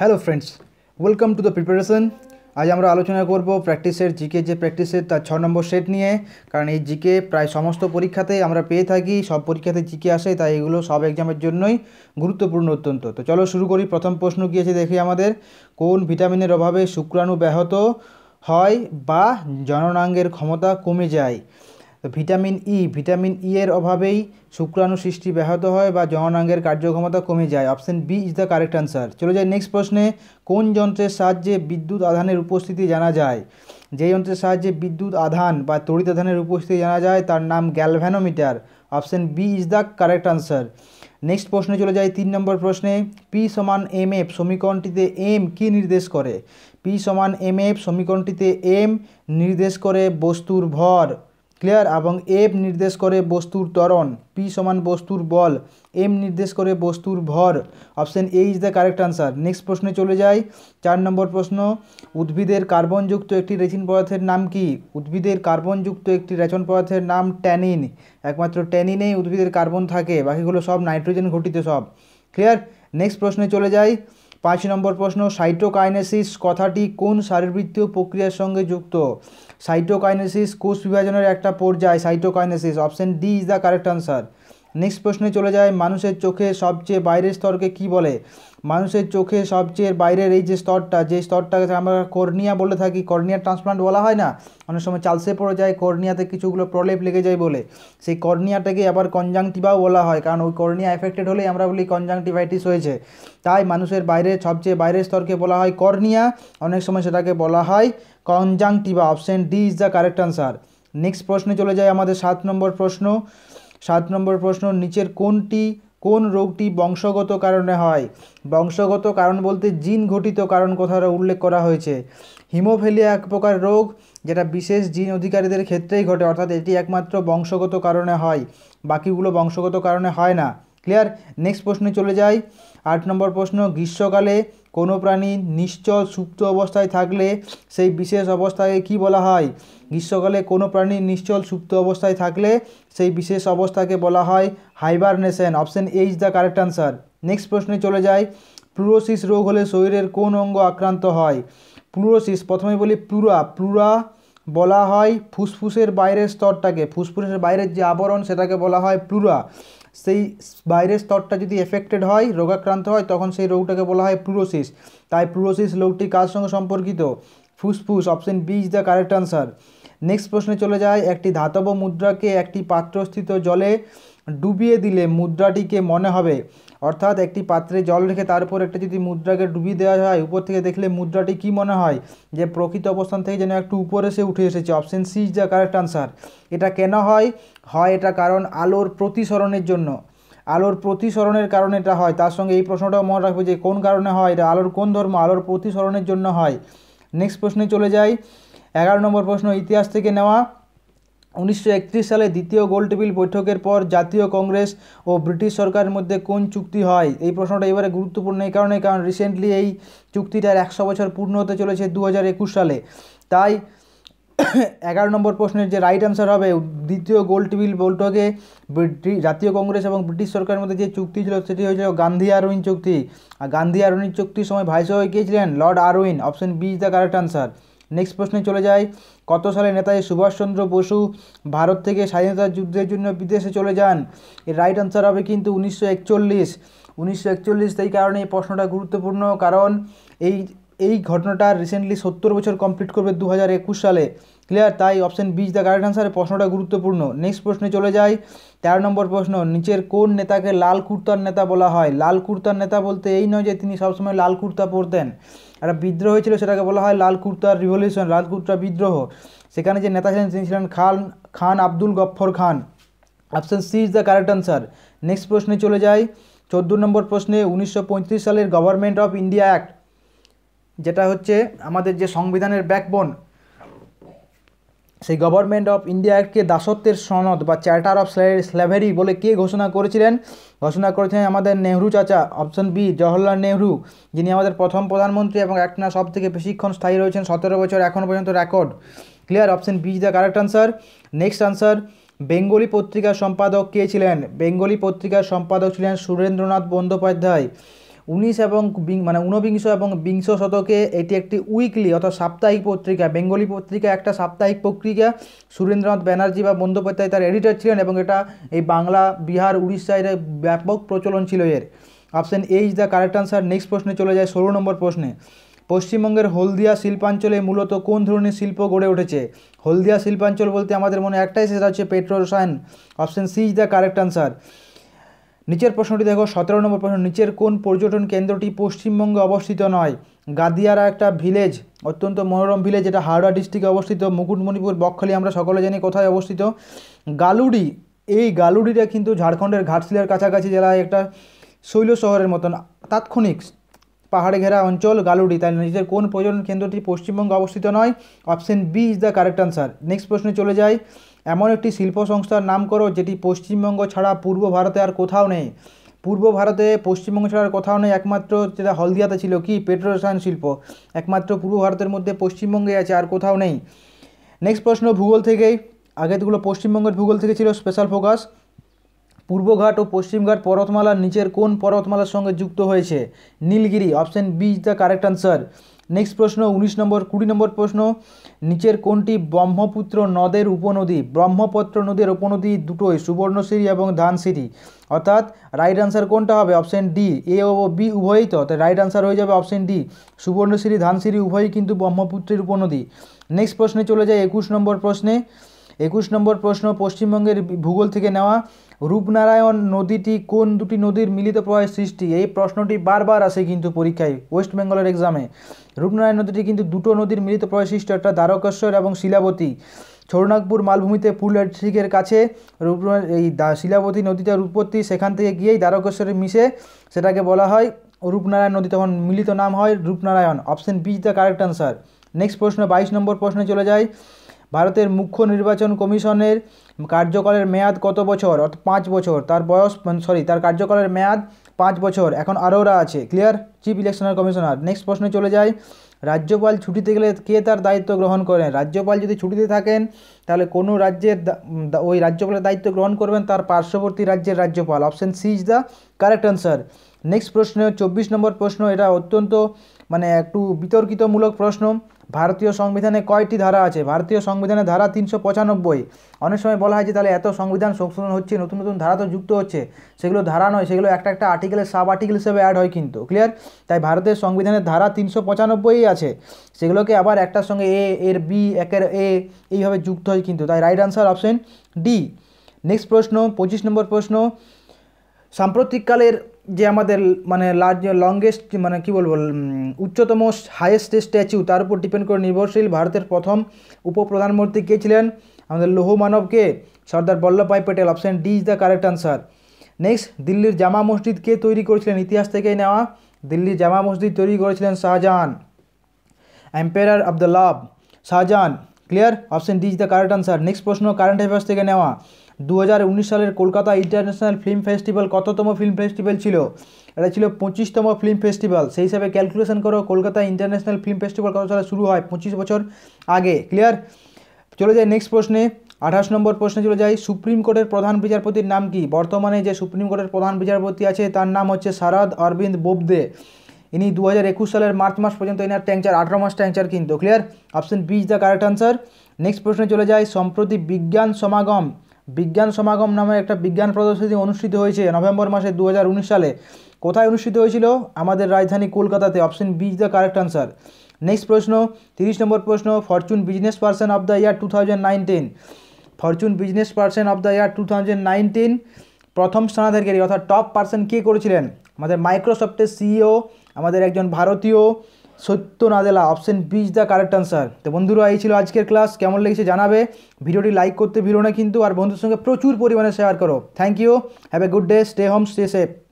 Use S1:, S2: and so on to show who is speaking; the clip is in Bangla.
S1: hello friends welcome to the preparation আজ আমরা আলোচনা করব প্র্যাকটিসের জিকে যে প্র্যাকটিসের তার ছ নম্বর সেট নিয়ে কারণ এই জিকে প্রায় সমস্ত পরীক্ষাতেই আমরা পেয়ে থাকি সব পরীক্ষাতে জিকে আসে তাই এগুলো সব এক্সামের জন্যই গুরুত্বপূর্ণ অত্যন্ত তো চলো শুরু করি প্রথম প্রশ্ন গিয়েছে দেখি আমাদের কোন ভিটামিনের অভাবে শুক্রাণু ব্যাহত হয় বা জননাঙ্গের ক্ষমতা কমে যায় vitamin E e, vitamin E e এর অভাবেই শুক্রাণু সৃষ্টি ব্যাহত হয় বা জননাঙ্গের কার্যক্ষমতা কমে যায় option B is the correct answer চলে যায় নেক্সট প্রশ্নে কোন যন্ত্রের সাহায্যে বিদ্যুৎ আধানের উপস্থিতি জানা যায় যে যন্ত্রের সাহায্যে বিদ্যুৎ আধান বা তড়িৎ আধানের উপস্থিতি জানা যায় তার নাম galvanometer option B is the correct answer next প্রশ্নে চলে যাই তিন নম্বর প্রশ্নে পি সমান এম এফ সমীকরণটিতে এম কি নির্দেশ করে পি সমান এম এফ সমীকরণটিতে এম নির্দেশ করে বস্তুর ভর ক্লিয়ার এবং এফ নির্দেশ করে বস্তুর ত্বরণ পি সমান বস্তুর বল এম নির্দেশ করে বস্তুর ভর option A is the correct answer next প্রশ্নে চলে যাই চার নম্বর প্রশ্ন উদ্ভিদের কার্বনযুক্ত একটি রেচিন পদার্থের নাম কি উদ্ভিদের কার্বনযুক্ত একটি রেচন পদার্থের নাম ট্যানিন একমাত্র ট্যানিনেই উদ্ভিদের কার্বন থাকে বাকিগুলো সব নাইট্রোজেন ঘটিত সব ক্লিয়ার নেক্সট প্রশ্নে চলে যাই পাঁচ নম্বর প্রশ্ন সাইটোকাইনেসিস কথাটি কোন শারীরবৃত্তীয় প্রক্রিয়ার সঙ্গে যুক্ত সাইটোকাইনেসিস কোষ বিভাজনের একটা পর্যায় cytokinesis option D is the correct answer next প্রশ্নে চলে যায় মানুষের চোখে সবচেয়ে বাইরের স্তরকে কি বলে মানুষের চোখে সবচেয়ে বাইরের এই যে স্তরটা যে স্তরটাকে আমরা কর্নিয়া বলে থাকি কর্নিয়া ট্রান্সপ্লান্ট বলা হয় না অনেক সময় চালসে পড়ে যায় কর্নিয়াতে কিছুগুলো প্রলেপ লেগে যায় বলে সেই কর্নিয়াটাকে আবার কনজাংটিভাও বলা হয় কারণ ওই কর্নিয়া এফেক্টেড হলেই আমরা বলি কনজাংটিভাইটিস হয়েছে তাই মানুষের বাইরে সবচেয়ে বাইরের স্তরকে বলা হয় কর্নিয়া অনেক সময় সেটাকে বলা হয় conjunctiva option D is the correct answer next প্রশ্নে চলে যায় আমাদের সাত নম্বর প্রশ্ন সাত নম্বর প্রশ্ন নিচের কোনটি কোন রোগটি বংশগত কারণে হয় বংশগত কারণ বলতে জিন ঘটিত কারণ কথাটা উল্লেখ করা হয়েছে হিমোফেলিয়া এক প্রকার রোগ যেটা বিশেষ জিন অধিকারীদের ক্ষেত্রেই ঘটে অর্থাৎ এটি একমাত্র বংশগত কারণে হয় বাকিগুলো বংশগত কারণে হয় না ক্লিয়ার নেক্সট প্রশ্নে চলে যাই আট নম্বর প্রশ্ন গ্রীষ্মকালে কোনো প্রাণী নিশ্চল সুপ্ত অবস্থায় থাকলে সেই বিশেষ অবস্থাকে কি বলা হয় গ্রীষ্মকালে কোনো প্রাণী নিশ্চল সুপ্ত অবস্থায় থাকলে সেই বিশেষ অবস্থাকে বলা হয় hibernation option A is the correct answer next প্রশ্নে চলে যায় প্লুরোসিস রোগ হলে শরীরের কোন অঙ্গ আক্রান্ত হয় প্লুরোসিস প্রথমে বলি প্লুরা প্লুরা বলা হয় ফুসফুসের বাইরের স্তরটাকে ফুসফুসের বাইরের যে আবরণ সেটাকে বলা হয় প্লুরা সেই বাইরের স্তরটা যদি এফেক্টেড হয় রোগাক্রান্ত হয় তখন সেই রোগটাকে বলা হয় প্লুরোসিস তাই প্লুরোসিস রোগটি কার সঙ্গে সম্পর্কিত ফুসফুস option B is the correct answer next প্রশ্নে চলে যায় একটি ধাতব মুদ্রাকে একটি পাত্রস্থিত জলে ডুবিয়ে দিলে মুদ্রাটিকে মনে হবে অর্থাৎ একটি পাত্রে জল রেখে তারপর একটা যদি মুদ্রাকে ডুবিয়ে দেওয়া হয় উপর থেকে দেখলে মুদ্রাটি কি মনে হয় যে প্রকৃত অবস্থান থেকে যেন একটু উপরে সে উঠে এসেছে option C is the correct answer এটা কেন হয় হয় এটা কারণ আলোর প্রতিসরণের জন্য আলোর প্রতিসরণের কারণে এটা হয় তার সঙ্গে এই প্রশ্নটাও মনে রাখবো যে কোন কারণে হয় এটা আলোর কোন ধর্ম আলোর প্রতিসরণের জন্য হয় নেক্সট প্রশ্নে চলে যায় এগারো নম্বর প্রশ্ন ইতিহাস থেকে নেওয়া উনিশশো সালে দ্বিতীয় গোলটেবিল বৈঠকের পর জাতীয় কংগ্রেস ও ব্রিটিশ সরকারের মধ্যে কোন চুক্তি হয় এই প্রশ্নটা এবারে গুরুত্বপূর্ণ এই কারণে কারণ রিসেন্টলি এই চুক্তিটার একশো বছর পূর্ণ হতে চলেছে দু সালে তাই এগারো নম্বর প্রশ্নের যে রাইট অ্যান্সার হবে দ্বিতীয় গোল টেবিল বৈঠকে জাতীয় কংগ্রেস এবং ব্রিটিশ সরকারের মধ্যে যে চুক্তি ছিল সেটি হয়েছিল গান্ধী আরউইন চুক্তি আর গান্ধী আরউইন চুক্তির সময় ভাইস হয়ে গিয়েছিলেন lord Irwin option B is the correct answer next প্রশ্নে চলে যাই কত সালে নেতাজি সুভাষচন্দ্র বসু ভারত থেকে স্বাধীনতা যুদ্ধের জন্য বিদেশে চলে যান এর রাইট আনসার হবে কিন্তু উনিশশো একচল্লিশ উনিশশো একচল্লিশ সেই কারণে এই প্রশ্নটা গুরুত্বপূর্ণ কারণ এই এই ঘটনাটা রিসেন্টলি সত্তর বছর কমপ্লিট করবে দু সালে ক্লিয়ার তাই অপশান বিচ দ্য কারেক্ট আনসারে প্রশ্নটা গুরুত্বপূর্ণ নেক্সট প্রশ্নে চলে যাই তেরো নম্বর প্রশ্ন নিচের কোন নেতাকে লাল কুর্তার নেতা বলা হয় লাল কুর্তার নেতা বলতে এই নয় যে তিনি সবসময় লাল কুর্তা পরতেন একটা বিদ্রোহ হয়েছিল সেটাকে বলা হয় লাল কুর্তার রিভলিউশন লাল কুর্তা বিদ্রোহ সেখানে যে নেতা ছিলেন তিনি ছিলেন Khan Khan Abdul Gaffar Khan option C is the correct answer next প্রশ্নে চলে যাই চোদ্দো নম্বর প্রশ্নে উনিশশো সালের গভর্নমেন্ট অফ ইন্ডিয়া অ্যাক্ট যেটা হচ্ছে আমাদের যে সংবিধানের ব্যাকবোন সেই গভর্নমেন্ট অফ ইন্ডিয়াকে দাসত্বের সনদ বা চার্টার অফ স্ল্যাভেরি বলে কে ঘোষণা করেছিলেন ঘোষণা করেছিলেন আমাদের নেহরু চাচা অপশন বি জওহরলাল নেহরু যিনি আমাদের প্রথম প্রধানমন্ত্রী এবং একটা সব থেকে বেশিক্ষণ স্থায়ী রয়েছেন সতেরো বছর এখনও পর্যন্ত record clear option B the correct answer next answer Bengali পত্রিকার সম্পাদক কে ছিলেন বেঙ্গলি পত্রিকার সম্পাদক ছিলেন সুরেন্দ্রনাথ বন্দ্যোপাধ্যায় উনিশ এবং মানে ঊনবিংশ এবং বিংশ শতকে এটি একটি উইকলি অর্থাৎ সাপ্তাহিক পত্রিকা বেঙ্গলি পত্রিকা একটা সাপ্তাহিক পত্রিকা সুরেন্দ্রনাথ ব্যানার্জি বা বন্দ্যোপাধ্যায় তার এডিটর ছিলেন এবং এটা এই বাংলা বিহার উড়িষ্যায় ব্যাপক প্রচলন ছিল এর option A is the correct answer next প্রশ্নে চলে যায় ষোলো নম্বর প্রশ্নে পশ্চিমবঙ্গের হলদিয়া শিল্পাঞ্চলে মূলত কোন ধরনের শিল্প গড়ে উঠেছে হলদিয়া শিল্পাঞ্চল বলতে আমাদের মনে একটাই সেটা হচ্ছে রসায়ন option C is the correct answer নিচের প্রশ্নটি দেখো সতেরো নম্বর প্রশ্ন নিচের কোন পর্যটন কেন্দ্রটি পশ্চিমবঙ্গে অবস্থিত নয় গাদিয়ারা একটা ভিলেজ অত্যন্ত মনোরম ভিলেজ এটা হাওড়া ডিস্ট্রিক্টে অবস্থিত মুকুটমণিপুর বকখালি আমরা সকলে জানি কোথায় অবস্থিত গালুডি এই গালুডিটা কিন্তু ঝাড়খণ্ডের ঘাটশিলার কাছাকাছি জেলায় একটা শৈল শহরের মতন তাৎক্ষণিক পাহাড়ে ঘেরা অঞ্চল গালুডি তাই নিজের কোন পর্যটন কেন্দ্রটি পশ্চিমবঙ্গে অবস্থিত নয় option B is the correct answer next প্রশ্নে চলে যায় এমন একটি শিল্প সংস্থার নাম করো যেটি পশ্চিমবঙ্গ ছাড়া পূর্ব ভারতে আর কোথাও নেই পূর্ব ভারতে পশ্চিমবঙ্গ ছাড়ার কোথাও নেই একমাত্র যেটা হলদিয়াতে ছিল কি রসায়ন শিল্প একমাত্র পূর্ব ভারতের মধ্যে পশ্চিমবঙ্গে আছে আর কোথাও নেই নেক্সট প্রশ্ন ভূগোল থেকেই আগেরগুলো পশ্চিমবঙ্গের ভূগোল থেকে ছিল স্পেশাল ফোকাস পূর্বঘাট ও পশ্চিমঘাট পর্বতমালার নিচের কোন পর্বতমালার সঙ্গে যুক্ত হয়েছে Nilgiri option B is the correct answer next প্রশ্ন উনিশ নম্বর কুড়ি নম্বর প্রশ্ন নিচের কোনটি ব্রহ্মপুত্র নদের উপনদী ব্রহ্মপুত্র নদের উপনদী দুটোই সুবর্ণসিরি এবং ধানসিরি অর্থাৎ রাইট আনসার কোনটা হবে অপশান ডি এ ও বি উভয়ই তো তাই রাইট আনসার হয়ে যাবে অপশান ডি সুবর্ণসিরি ধানসিরি উভয়ই কিন্তু ব্রহ্মপুত্রের উপনদী নেক্সট প্রশ্নে চলে যায় একুশ নম্বর প্রশ্নে একুশ নম্বর প্রশ্ন পশ্চিমবঙ্গের ভূগোল থেকে নেওয়া রূপনারায়ণ নদীটি কোন দুটি নদীর মিলিত প্রবাহের সৃষ্টি এই প্রশ্নটি বারবার আসে কিন্তু পরীক্ষায় ওয়েস্ট বেঙ্গলের এক্সামে রূপনারায়ণ নদীটি কিন্তু দুটো নদীর মিলিত প্রবাহের সৃষ্টি একটা দ্বারকেশ্বর এবং শিলাবতী ছৌনাগপুর মালভূমিতে পুল ডিস্ট্রিক্টের কাছে এই শিলাবতী নদীটার উৎপত্তি সেখান থেকে গিয়েই দ্বারকেশ্বরে মিশে সেটাকে বলা হয় রূপনারায়ণ নদী তখন মিলিত নাম হয় Rupnarayan option B the correct answer next প্রশ্ন বাইশ নম্বর প্রশ্নে চলে যায় ভারতের মুখ্য নির্বাচন কমিশনের কার্যকালের মেয়াদ কত বছর অর্থ পাঁচ বছর তার বয়স মানে সরি তার কার্যকালের মেয়াদ পাঁচ বছর এখন আরওরা আছে clear chief electional commissioner next প্রশ্নে চলে যায় রাজ্যপাল ছুটিতে গেলে কে তার দায়িত্ব গ্রহণ করেন রাজ্যপাল যদি ছুটিতে থাকেন তাহলে কোনো রাজ্যের ওই রাজ্যপালের দায়িত্ব গ্রহণ করবেন তার পার্শ্ববর্তী রাজ্যের রাজ্যপাল option C is the correct answer next প্রশ্ন চব্বিশ নম্বর প্রশ্ন এটা অত্যন্ত মানে একটু বিতর্কিতমূলক প্রশ্ন ভারতীয় সংবিধানে কয়টি ধারা আছে ভারতীয় সংবিধানে ধারা তিনশো পঁচানব্বই অনেক সময় বলা হয় যে তাহলে এত সংবিধান সংশোধন হচ্ছে নতুন নতুন ধারা তো যুক্ত হচ্ছে সেগুলো ধারা নয় সেগুলো একটা একটা আর্টিকেলের সাব আর্টিকেল হিসেবে অ্যাড হয় কিন্তু ক্লিয়ার তাই ভারতের সংবিধানের ধারা তিনশো পঁচানব্বই আছে সেগুলোকে আবার একটার সঙ্গে এ এর বি একের এ এইভাবে যুক্ত হয় কিন্তু তাই right answer option D next প্রশ্ন পঁচিশ নম্বর প্রশ্ন সাম্প্রতিককালের যে আমাদের মানে লার্জ লংগেস্ট মানে কি বলবো উচ্চতম হায়েস্ট স্ট্যাচু তার উপর ডিপেন্ড করে নির্ভরশীল ভারতের প্রথম উপপ্রধানমন্ত্রী কে ছিলেন আমাদের লৌহ মানবকে Sardar Vallabhbhai Patel option D is the correct answer next দিল্লির জামা মসজিদ কে তৈরি করেছিলেন ইতিহাস থেকে নেওয়া দিল্লির জামা মসজিদ তৈরি করেছিলেন Shahjahan empire of the love Shahjahan clear option D is the correct answer next প্রশ্ন কারেন্ট অ্যাফেয়ার্স থেকে নেওয়া দু সালের কলকাতা ইন্টারন্যাশনাল ফিল্ম ফেস্টিভ্যাল কততম ফিল্ম ফেস্টিভ্যাল ছিল এটা ছিল পঁচিশতম ফিল্ম ফেস্টিভ্যাল সেই হিসাবে ক্যালকুলেশন করো কলকাতা ইন্টারন্যাশনাল ফিল্ম ফেস্টিভ্যাল কত সালে শুরু হয় পঁচিশ বছর আগে ক্লিয়ার চলে যাই নেক্সট প্রশ্নে আঠাশ নম্বর প্রশ্নে চলে যাই সুপ্রিম কোর্টের প্রধান বিচারপতির নাম কি বর্তমানে যে সুপ্রিম কোর্টের প্রধান বিচারপতি আছে তার নাম হচ্ছে শারদ অরবিন্দ বোবদে ইনি দু সালের মার্চ মাস পর্যন্ত এনার ট্যাংচার আঠারো মাস ট্যাংচার কিন্তু clear option B is the correct answer next প্রশ্নে চলে যায় সম্প্রতি বিজ্ঞান সমাগম বিজ্ঞান সমাগম নামে একটা বিজ্ঞান প্রদর্শনী অনুষ্ঠিত হয়েছে নভেম্বর মাসে দু সালে কোথায় অনুষ্ঠিত হয়েছিল আমাদের রাজধানী কলকাতাতে option B the correct answer next প্রশ্ন তিরিশ নম্বর প্রশ্ন fortune business person of the year two fortune business person of the year two প্রথম স্থানাধিকারী অর্থাৎ টপ পার্সন কে করেছিলেন আমাদের মাইক্রোসফটের সিইও আমাদের একজন ভারতীয় Satya Nadella option B is the correct answer তো বন্ধুরা এই ছিল আজকের ক্লাস কেমন লেগেছে জানাবে ভিডিওটি লাইক করতে ভিড়ো না কিন্তু আর বন্ধুর সঙ্গে প্রচুর পরিমাণে শেয়ার করো thank you have a good day stay home stay safe